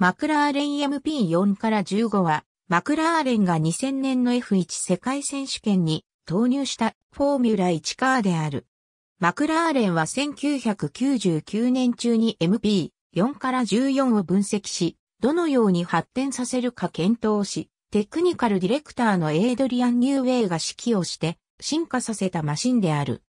マクラーレン MP4 から15は、マクラーレンが2000年の F1 世界選手権に投入したフォーミュラ1カーである。マクラーレンは1999年中に MP4 から14を分析し、どのように発展させるか検討し、テクニカルディレクターのエイドリアン・ニューウェイが指揮をして進化させたマシンである。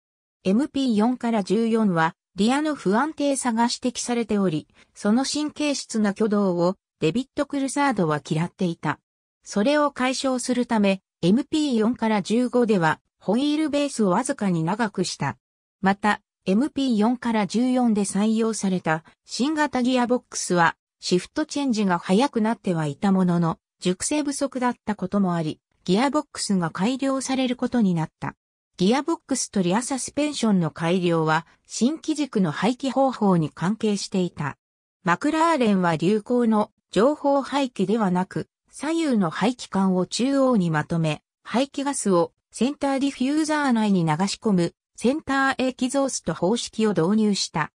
MP4 から14はリアの不安定さが指摘されており、その神経質な挙動をデビット・クルサードは嫌っていた。それを解消するため、MP4 から15ではホイールベースをわずかに長くした。また、MP4 から14で採用された新型ギアボックスはシフトチェンジが早くなってはいたものの、熟成不足だったこともあり、ギアボックスが改良されることになった。ギアボックスとリアサスペンションの改良は新機軸の排気方法に関係していた。マクラーレンは流行の情報排気ではなく左右の排気管を中央にまとめ排気ガスをセンターディフューザー内に流し込むセンターエキゾースト方式を導入した。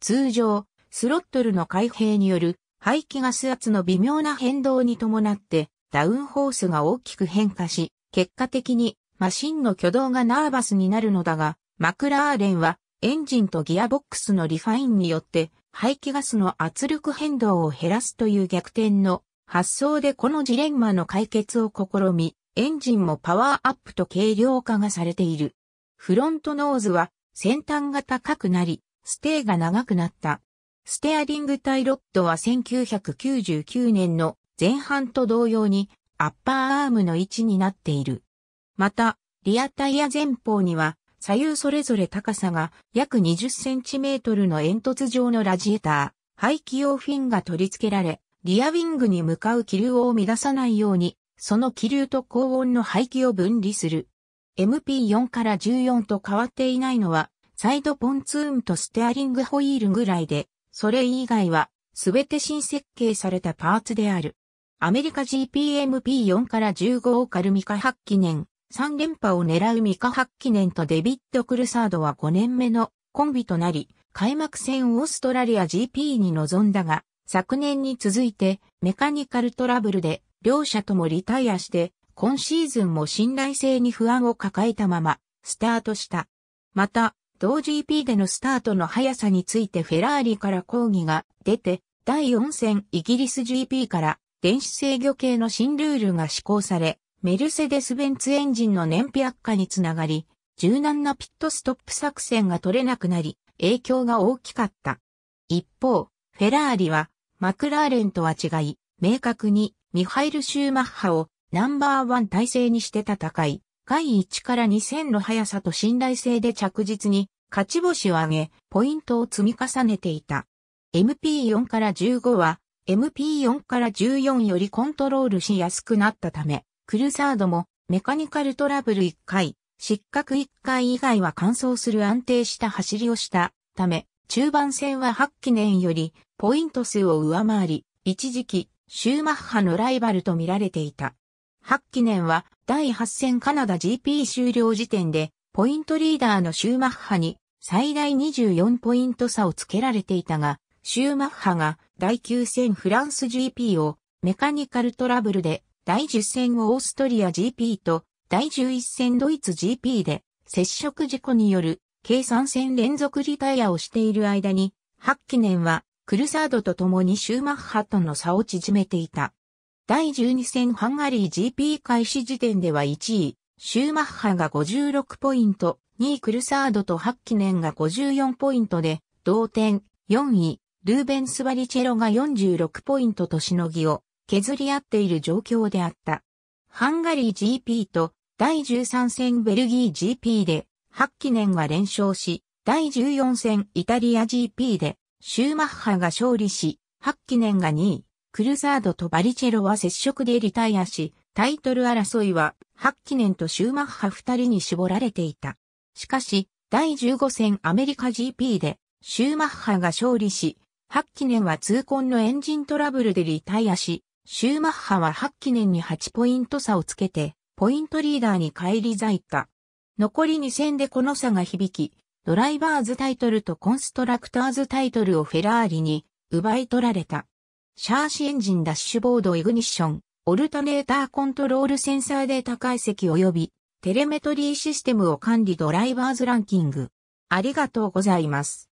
通常、スロットルの開閉による排気ガス圧の微妙な変動に伴ってダウンホースが大きく変化し、結果的にマシンの挙動がナーバスになるのだが、マクラーレンはエンジンとギアボックスのリファインによって排気ガスの圧力変動を減らすという逆転の発想でこのジレンマの解決を試み、エンジンもパワーアップと軽量化がされている。フロントノーズは先端が高くなり、ステーが長くなった。ステアリングタイロットは1999年の前半と同様にアッパーアームの位置になっている。また、リアタイヤ前方には、左右それぞれ高さが約 20cm の煙突状のラジエーター、排気用フィンが取り付けられ、リアウィングに向かう気流を乱さないように、その気流と高温の排気を分離する。MP4 から14と変わっていないのは、サイドポンツーンとステアリングホイールぐらいで、それ以外は、すべて新設計されたパーツである。アメリカ GPMP4 から15オカルミカ発記念3連覇を狙うミカ・ハッキネンとデビッド・クルサードは5年目のコンビとなり、開幕戦オーストラリア GP に臨んだが、昨年に続いてメカニカルトラブルで両者ともリタイアして、今シーズンも信頼性に不安を抱えたままスタートした。また、同 GP でのスタートの速さについてフェラーリから抗議が出て、第4戦イギリス GP から電子制御系の新ルールが施行され、メルセデス・ベンツエンジンの燃費悪化につながり、柔軟なピットストップ作戦が取れなくなり、影響が大きかった。一方、フェラーリは、マクラーレンとは違い、明確にミハイル・シューマッハをナンバーワン体制にして戦い、外1から2000の速さと信頼性で着実に勝ち星を上げ、ポイントを積み重ねていた。MP4 から15は、MP4 から14よりコントロールしやすくなったため、クルサードもメカニカルトラブル1回、失格1回以外は完走する安定した走りをしたため、中盤戦は8期年よりポイント数を上回り、一時期、シューマッハのライバルと見られていた。8期年は第8戦カナダ GP 終了時点で、ポイントリーダーのシューマッハに最大24ポイント差をつけられていたが、シューマッハが第9戦フランス GP をメカニカルトラブルで第10戦オーストリア GP と第11戦ドイツ GP で接触事故による計3戦連続リタイアをしている間に、ハッキネンはクルサードと共にシューマッハとの差を縮めていた。第12戦ハンガリー GP 開始時点では1位、シューマッハが56ポイント、2位クルサードとハッキネンが54ポイントで、同点、4位、ルーベンス・バリチェロが46ポイントとしのぎを削り合っている状況であった。ハンガリー GP と第13戦ベルギー GP で、8記年が連勝し、第14戦イタリア GP で、シューマッハが勝利し、8記年が2位、クルザードとバリチェロは接触でリタイアし、タイトル争いは、8記年とシューマッハ2人に絞られていた。しかし、第15戦アメリカ GP で、シューマッハが勝利し、8記年は痛恨のエンジントラブルでリタイアし、シューマッハは8期年に8ポイント差をつけて、ポイントリーダーに返り咲いた。残り2戦でこの差が響き、ドライバーズタイトルとコンストラクターズタイトルをフェラーリに奪い取られた。シャーシエンジンダッシュボードイグニッション、オルタネーターコントロールセンサーデータ解析及びテレメトリーシステムを管理ドライバーズランキング。ありがとうございます。